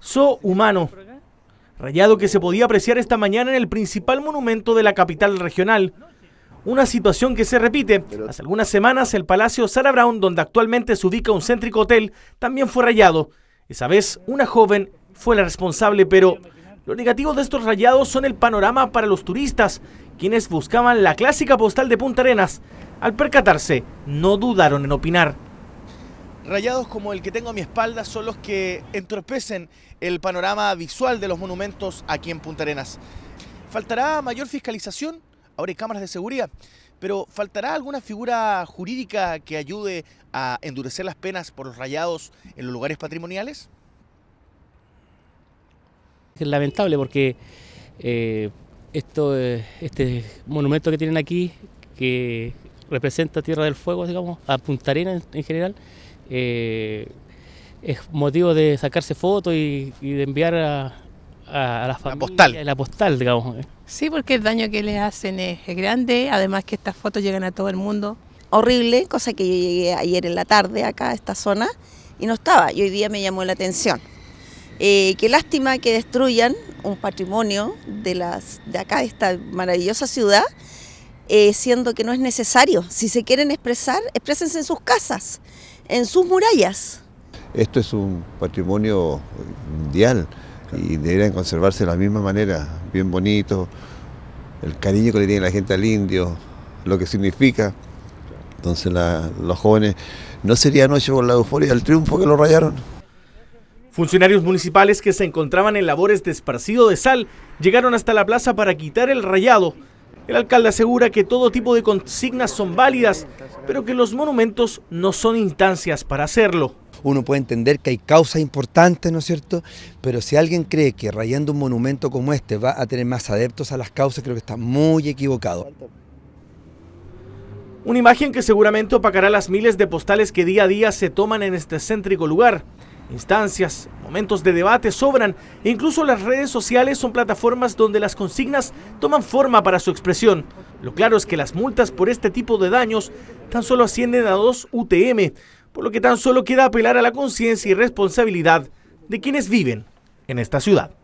So humano, rayado que se podía apreciar esta mañana en el principal monumento de la capital regional. Una situación que se repite. Hace algunas semanas el Palacio Sarah Brown, donde actualmente se ubica un céntrico hotel, también fue rayado. Esa vez una joven fue la responsable, pero lo negativo de estos rayados son el panorama para los turistas, quienes buscaban la clásica postal de Punta Arenas. Al percatarse, no dudaron en opinar. Rayados como el que tengo a mi espalda son los que entorpecen el panorama visual de los monumentos aquí en Punta Arenas. ¿Faltará mayor fiscalización? Ahora hay cámaras de seguridad, pero ¿faltará alguna figura jurídica que ayude a endurecer las penas por los rayados en los lugares patrimoniales? Es lamentable porque eh, esto, eh, este monumento que tienen aquí, que representa Tierra del Fuego, digamos, a Punta Arenas en general, eh, es motivo de sacarse fotos y, de enviar a, la postal. La postal, digamos. Sí, porque el daño que le hacen es grande, además que estas fotos llegan a todo el mundo. Horrible, cosa que yo llegué ayer en la tarde acá a esta zona y no estaba, y hoy día me llamó la atención. Eh, qué lástima que destruyan un patrimonio de, las, de acá, de esta maravillosa ciudad, eh, siendo que no es necesario. Si se quieren expresar, exprésense en sus casas en sus murallas. Esto es un patrimonio mundial y deberían conservarse de la misma manera, bien bonito, el cariño que le tiene la gente al indio, lo que significa. Entonces los jóvenes no sería noche con la euforia del triunfo que lo rayaron. Funcionarios municipales que se encontraban en labores de esparcido de sal llegaron hasta la plaza para quitar el rayado el alcalde asegura que todo tipo de consignas son válidas, pero que los monumentos no son instancias para hacerlo. Uno puede entender que hay causas importantes, ¿no es cierto? Pero si alguien cree que rayando un monumento como este va a tener más adeptos a las causas, creo que está muy equivocado. Una imagen que seguramente opacará las miles de postales que día a día se toman en este céntrico lugar. Instancias, momentos de debate sobran e incluso las redes sociales son plataformas donde las consignas toman forma para su expresión. Lo claro es que las multas por este tipo de daños tan solo ascienden a 2 UTM, por lo que tan solo queda apelar a la conciencia y responsabilidad de quienes viven en esta ciudad.